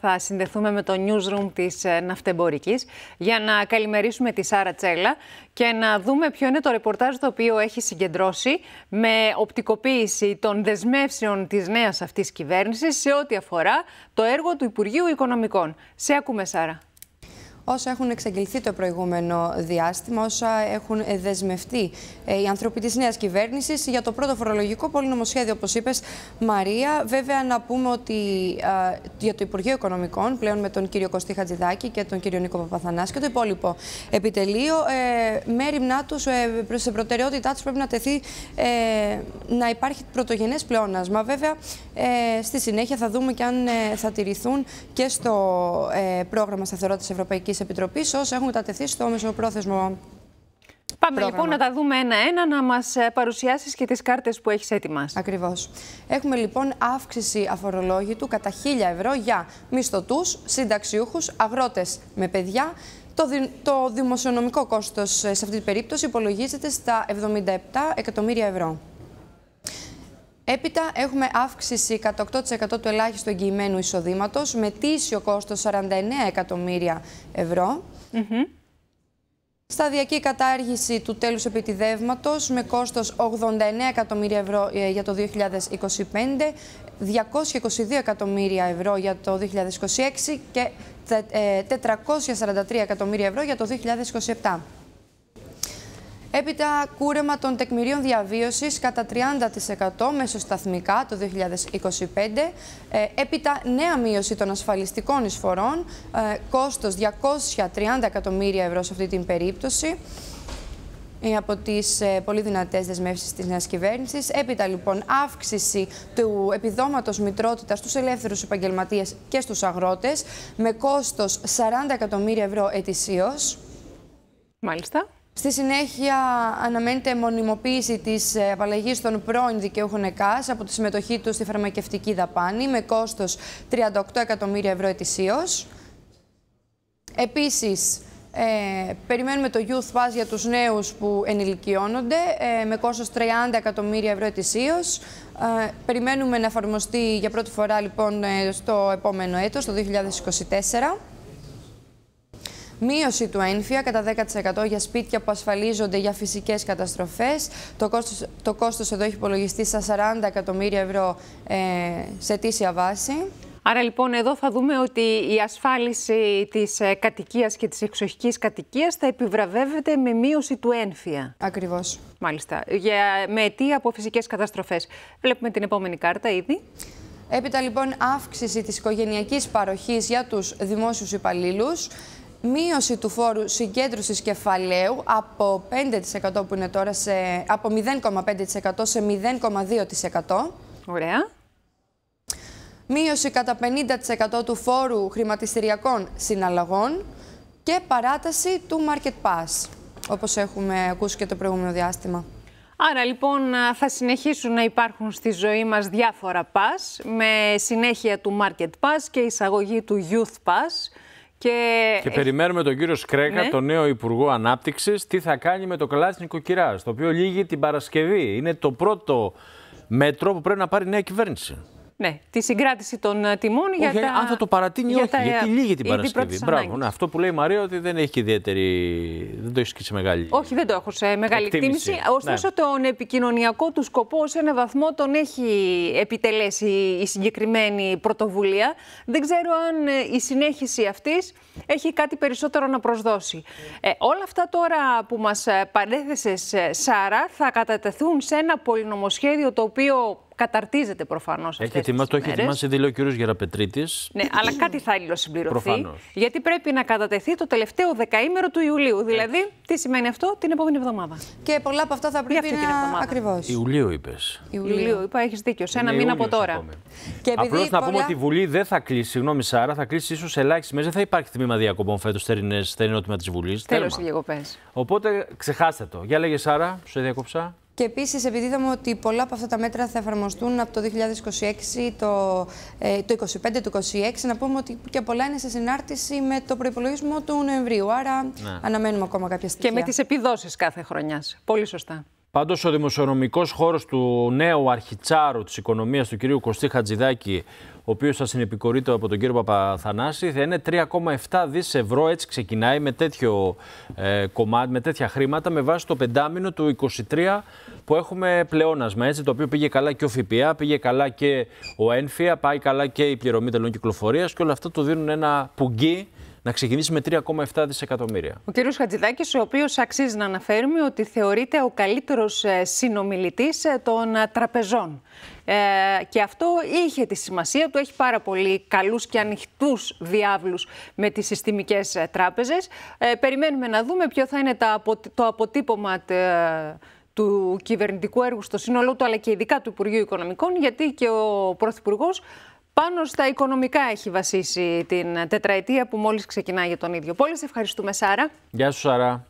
Θα συνδεθούμε με το newsroom της ε, Ναυτεμπορικής για να καλημερίσουμε τη Σάρα Τσέλα και να δούμε ποιο είναι το ρεπορτάζ το οποίο έχει συγκεντρώσει με οπτικοποίηση των δεσμεύσεων της νέας αυτής κυβέρνησης σε ό,τι αφορά το έργο του Υπουργείου Οικονομικών. Σε ακούμε Σάρα όσα έχουν εξαγγελθεί το προηγούμενο διάστημα, όσα έχουν ε, δεσμευτεί ε, οι άνθρωποι της νέας κυβέρνησης για το πρώτο φορολογικό πολυνομοσχέδιο, όπως είπες, Μαρία. Βέβαια, να πούμε ότι για το Υπουργείο Οικονομικών, πλέον με τον κύριο Κωστή Χατζηδάκη και τον κύριο Νίκο Παπαθανάς και το υπόλοιπο επιτελείο, ε, μέρημνά του σε προτεραιότητά τους πρέπει να τεθεί να υπάρχει πρωτογενές πλεόνασμα. Βέβαια, στη συνέχεια θα δούμε και αν θα τηρηθούν και στο πρόγραμμα σταθερότητας Ευρωπαϊκής Επιτροπή, όσα έχουν μετατεθεί στο μεσοπρόθεσμο Πάμε λοιπόν να τα δούμε ένα-ένα, να μας ε, παρουσιάσεις και τις κάρτες που έχεις έτοιμας. Ακριβώς. Έχουμε λοιπόν αύξηση αφορολόγητου κατά 1000 ευρώ για μισθωτούς, συνταξιούχους, αγρότες με παιδιά. Το, το δημοσιονομικό κόστος ε, σε αυτή την περίπτωση υπολογίζεται στα 77 εκατομμύρια ευρώ. Έπειτα έχουμε αύξηση 108% του ελάχιστου εγγυημένου εισοδήματος με τίσιο κόστος 49 εκατομμύρια ευρώ. Mm -hmm. Σταδιακή κατάργηση του τέλους επιτιδεύματος με κόστος 89 ε, εκατομμύρια ευρώ για το 2025, 222 ε, εκατομμύρια ευρώ για το 2026 και 443 εκατομμύρια ευρώ για το 2027. Έπειτα κούρεμα των τεκμηρίων διαβίωσης κατά 30% μεσοσταθμικά το 2025. Ε, έπειτα νέα μείωση των ασφαλιστικών εισφορών, ε, κόστος 230 εκατομμύρια ευρώ σε αυτή την περίπτωση από τις ε, πολύ δυνατές δεσμεύσεις της νέας κυβέρνησης. Έπειτα, λοιπόν, αύξηση του επιδόματος μητρότητας στους ελεύθερους επαγγελματίες και στους αγρότες με κόστος 40 εκατομμύρια ευρώ ετησίως. Μάλιστα. Στη συνέχεια αναμένεται μονιμοποίηση της ε, απαλλαγής των πρώην δικαιούχων ΕΚΑΣ από τη συμμετοχή τους στη φαρμακευτική δαπάνη με κόστος 38 εκατομμύρια ευρώ ετησίως. Επίσης, ε, περιμένουμε το Youth Pass για τους νέους που ενηλικιώνονται ε, με κόστος 30 εκατομμύρια ευρώ ετησίως. Ε, περιμένουμε να εφαρμοστεί για πρώτη φορά λοιπόν στο επόμενο έτος, το 2024. Μείωση του ένφια κατά 10% για σπίτια που ασφαλίζονται για φυσικές καταστροφές. Το κόστος το κόστος εδώ έχει υπολογιστεί στα 40 εκατομμύρια ευρώ ε, σε τήσια βάση. Άρα λοιπόν εδώ θα δούμε ότι η ασφάλιση της ε, κατοικίας και της εξοχικής κατοικίας θα επιβραβεύεται με μείωση του ένφια. Ακριβώς. Μάλιστα. Για, με αιτία από φυσικές καταστροφές. Βλέπουμε την επόμενη κάρτα ήδη. Έπειτα λοιπόν αύξηση της οικογενειακής παροχής για τους δημόσιους υπαλλήλους μείωση του φόρου συγκέντρωσης κεφαλαίου από 5% που είναι τώρα σε, από 0,5% σε 0,2%. Ωραία. Μείωση κατά 50% του φόρου χρηματιστηριακών συναλλαγών και παράταση του Market Pass, όπως έχουμε ακούσει και το προηγούμενο διάστημα. Άρα λοιπόν θα συνεχίσουν να υπάρχουν στη ζωή μας διάφορα pass με συνέχεια του Market Pass και εισαγωγή του Youth Pass. Και, περιμένουμε τον κύριο Σκρέκα, ναι. τον νέο Υπουργό Ανάπτυξης, τι θα κάνει με το κλάτι νοικοκυρά, το οποίο λύγει την Παρασκευή. Είναι το πρώτο μέτρο που πρέπει να πάρει η νέα κυβέρνηση. Ναι, τη συγκράτηση των ε, τιμών όχι, για τα... Αν θα το παρατείνει για όχι, γιατί λύγει την Παρασκευή. Μπράβο, ναι, αυτό που λέει η Μαρία ότι δεν έχει ιδιαίτερη... δεν το έχεις και σε μεγάλη Όχι, δεν το έχω σε μεγάλη εκτίμηση. Ναι. Ωστόσο, τον επικοινωνιακό του σκοπό σε ένα βαθμό τον έχει επιτελέσει η συγκεκριμένη πρωτοβουλία. Δεν ξέρω αν ε, η συνέχιση αυτής έχει κάτι περισσότερο να προσδώσει. Ε, όλα αυτά τώρα που μας ε, παρέθεσες, Σάρα, θα κατατεθούν σε ένα πολυνομοσχέδιο το οποίο Καταρτίζεται προφανώς αυτό. Το έχει ετοιμάσει δηλαδή λέει ο κ. Γεραπετρίτης. Ναι, αλλά κάτι θα αλληλοσυμπληρωθεί. Προφανώς. Γιατί πρέπει να κατατεθεί το τελευταίο δεκαήμερο του Ιουλίου. Δηλαδή, τι σημαίνει αυτό, την επόμενη εβδομάδα. Και πολλά από αυτά θα πρέπει αυτή να... την εβδομάδα. Ακριβώς. Ιουλίου είπες. Ιουλίου. είπα, έχεις δίκιο. Σε ένα μήνα από τώρα. Απλώς να πούμε ότι η Βουλή δεν θα κλείσει, συγγνώμη Σάρα, θα κλείσει ίσως ελάχιστη μέρε. Δεν θα υπάρχει τμήμα διακοπών φέτος, στερινό τμήμα της Βουλής. Τέλος οι διακοπές. Οπότε ξεχάστε το. Για λέγε Σάρα, σου διακόψα. Και επίσης, επειδή είδαμε ότι πολλά από αυτά τα μέτρα θα εφαρμοστούν από το 2026, το, ε, το 25, να πούμε ότι και πολλά είναι σε συνάρτηση με το προπολογισμό του Νοεμβρίου. Άρα, ναι. αναμένουμε ακόμα κάποια στιγμή Και με τις επιδόσεις κάθε χρονιάς. Πολύ σωστά. Πάντως, ο δημοσιονομικός χώρος του νέου αρχιτσάρου της οικονομίας του κυρίου Κωστή Χατζηδάκη, ο οποίος θα συνεπικορείται από τον κύριο Παπαθανάση, θα είναι 3,7 δις ευρώ. Έτσι ξεκινάει με, τέτοιο, ε, κομμάτι, με τέτοια χρήματα, με βάση το πεντάμινο του 23 που έχουμε πλεόνασμα. Έτσι, το οποίο πήγε καλά και ο ΦΠΑ, πήγε καλά και ο ΕΝΦΙΑ, πάει καλά και η πληρωμή τελών κυκλοφορίας και όλα αυτά του δίνουν ένα πουγγί να ξεκινήσει με 3,7 δισεκατομμύρια. Ο κ. Χατζηδάκης, ο οποίος αξίζει να αναφέρουμε ότι θεωρείται ο καλύτερος ε, συνομιλητής ε, των ε, τραπεζών. Ε, και αυτό είχε τη σημασία του. Έχει πάρα πολύ καλούς και ανοιχτούς διάβλους με τις συστημικές τράπεζες. Ε, περιμένουμε να δούμε ποιο θα είναι το αποτύπωμα του κυβερνητικού έργου στο σύνολό του, αλλά και ειδικά του Υπουργείου Οικονομικών, γιατί και ο Πρωθυπουργός πάνω στα οικονομικά έχει βασίσει την τετραετία που μόλις ξεκινάει για τον ίδιο. Πολύ σε ευχαριστούμε Σάρα. Γεια σου Σάρα.